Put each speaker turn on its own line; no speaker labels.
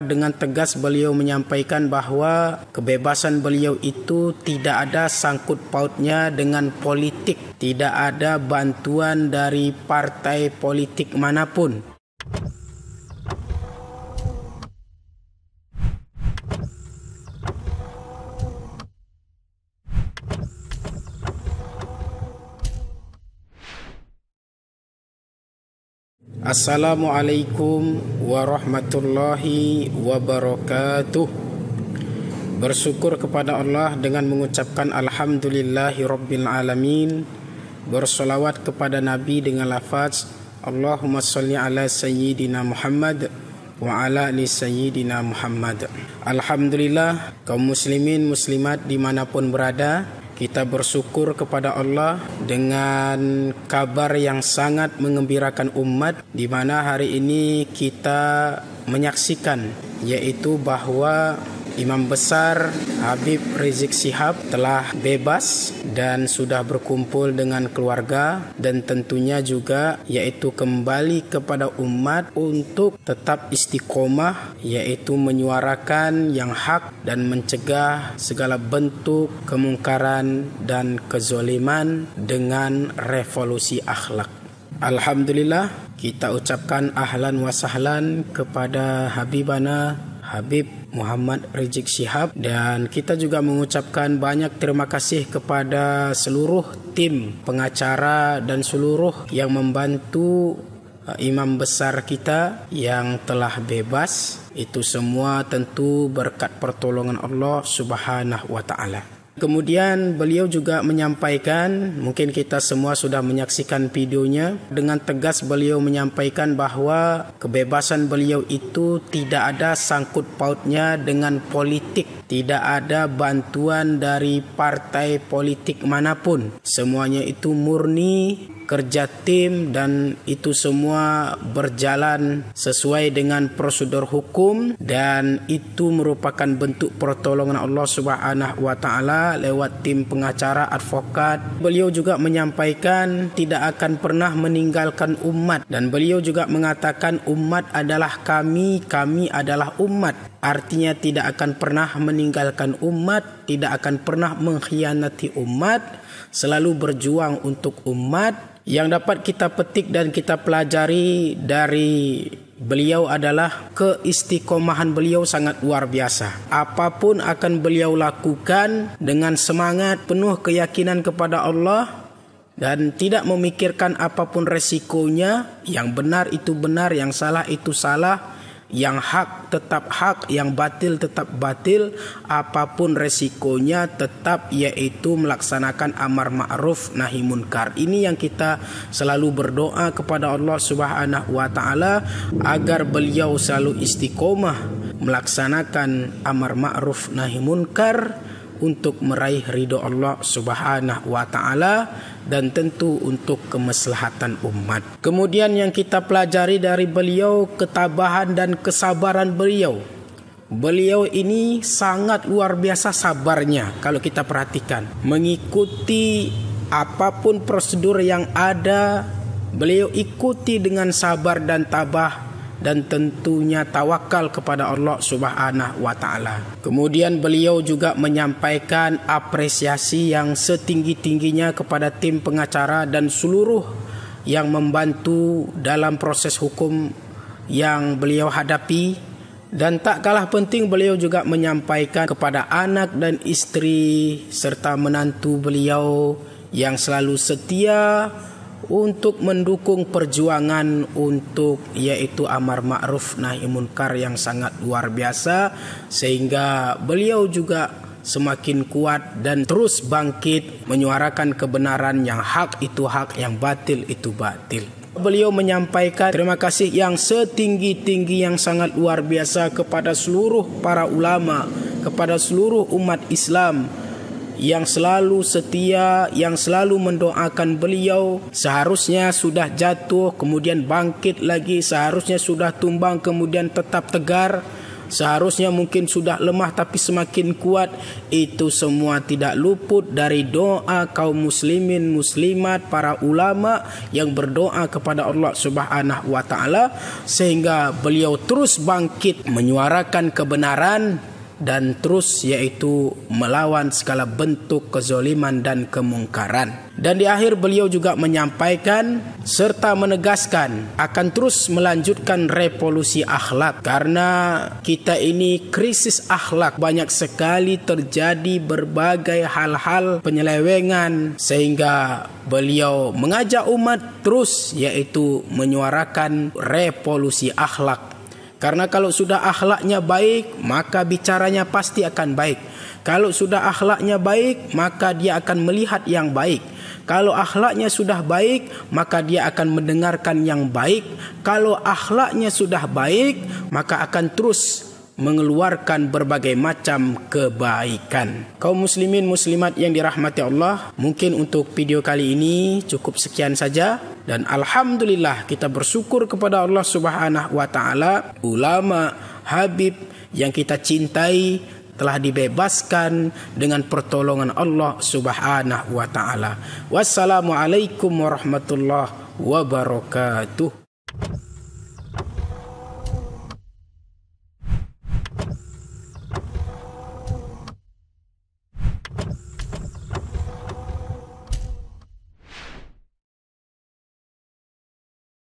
Dengan tegas beliau menyampaikan bahwa kebebasan beliau itu tidak ada sangkut pautnya dengan politik, tidak ada bantuan dari partai politik manapun. Assalamualaikum warahmatullahi wabarakatuh. Bersyukur kepada Allah dengan mengucapkan alhamdulillahirabbil alamin. Bersolawat kepada Nabi dengan lafaz Allahumma salli ala sayyidina Muhammad wa ala ali sayyidina Muhammad. Alhamdulillah kaum muslimin muslimat dimanapun berada Kita bersyukur kepada Allah dengan kabar yang sangat mengembirakan umat di mana hari ini kita menyaksikan yaitu bahwa Imam Besar Habib Rizik Sihab telah bebas dan sudah berkumpul dengan keluarga dan tentunya juga yaitu kembali kepada umat untuk tetap istiqomah yaitu menyuarakan yang hak dan mencegah segala bentuk kemungkaran dan kezoliman dengan revolusi akhlak. Alhamdulillah kita ucapkan ahlan wa sahlan kepada Habibana Habib Muhammad Rizik Syihab dan kita juga mengucapkan banyak terima kasih kepada seluruh tim pengacara dan seluruh yang membantu eh, imam besar kita yang telah bebas itu semua tentu berkat pertolongan Allah Subhanahu wa taala. Kemudian beliau juga menyampaikan, mungkin kita semua sudah menyaksikan videonya, dengan tegas beliau menyampaikan bahwa kebebasan beliau itu tidak ada sangkut pautnya dengan politik, tidak ada bantuan dari partai politik manapun. Semuanya itu murni kerja tim dan itu semua berjalan sesuai dengan prosedur hukum dan itu merupakan bentuk pertolongan Allah Subhanahu wa taala lewat tim pengacara advokat. Beliau juga menyampaikan tidak akan pernah meninggalkan umat dan beliau juga mengatakan umat adalah kami, kami adalah umat artinya tidak akan pernah meninggalkan umat, tidak akan pernah mengkhianati umat, selalu berjuang untuk umat. Yang dapat kita petik dan kita pelajari dari beliau adalah keistiqomahan beliau sangat luar biasa. Apapun akan beliau lakukan dengan semangat penuh keyakinan kepada Allah dan tidak memikirkan apapun resikonya, yang benar itu benar, yang salah itu salah yang hak tetap hak, yang batil tetap batil, apapun resikonya tetap yaitu melaksanakan amar ma'ruf nahi munkar. Ini yang kita selalu berdoa kepada Allah Subhanahu wa taala agar beliau selalu istiqomah melaksanakan amar ma'ruf nahi munkar untuk meraih ridho Allah Subhanahu wa taala dan tentu untuk kemaslahatan umat. Kemudian yang kita pelajari dari beliau ketabahan dan kesabaran beliau. Beliau ini sangat luar biasa sabarnya kalau kita perhatikan. Mengikuti apapun prosedur yang ada, beliau ikuti dengan sabar dan tabah dan tentunya tawakal kepada Allah Subhanahu wa taala. Kemudian beliau juga menyampaikan apresiasi yang setinggi-tingginya kepada tim pengacara dan seluruh yang membantu dalam proses hukum yang beliau hadapi dan tak kalah penting beliau juga menyampaikan kepada anak dan istri serta menantu beliau yang selalu setia untuk mendukung perjuangan untuk yaitu amar ma'ruf nahi munkar yang sangat luar biasa sehingga beliau juga semakin kuat dan terus bangkit menyuarakan kebenaran yang hak itu hak, yang batil itu batil. Beliau menyampaikan terima kasih yang setinggi-tinggi yang sangat luar biasa kepada seluruh para ulama, kepada seluruh umat Islam yang selalu setia, yang selalu mendoakan beliau, seharusnya sudah jatuh, kemudian bangkit lagi, seharusnya sudah tumbang, kemudian tetap tegar, seharusnya mungkin sudah lemah tapi semakin kuat. Itu semua tidak luput dari doa kaum muslimin, muslimat, para ulama yang berdoa kepada Allah Subhanahu wa taala sehingga beliau terus bangkit menyuarakan kebenaran dan terus yaitu melawan segala bentuk kezoliman dan kemungkaran. Dan di akhir beliau juga menyampaikan serta menegaskan akan terus melanjutkan revolusi akhlak karena kita ini krisis akhlak banyak sekali terjadi berbagai hal-hal penyelewengan sehingga beliau mengajak umat terus yaitu menyuarakan revolusi akhlak Karena kalau sudah akhlaknya baik, maka bicaranya pasti akan baik. Kalau sudah akhlaknya baik, maka dia akan melihat yang baik. Kalau akhlaknya sudah baik, maka dia akan mendengarkan yang baik. Kalau akhlaknya sudah baik, maka akan terus mengeluarkan berbagai macam kebaikan. Kau muslimin muslimat yang dirahmati Allah, mungkin untuk video kali ini cukup sekian saja dan alhamdulillah kita bersyukur kepada Allah Subhanahu wa taala ulama habib yang kita cintai telah dibebaskan dengan pertolongan Allah Subhanahu wa taala wassalamu alaikum warahmatullahi wabarakatuh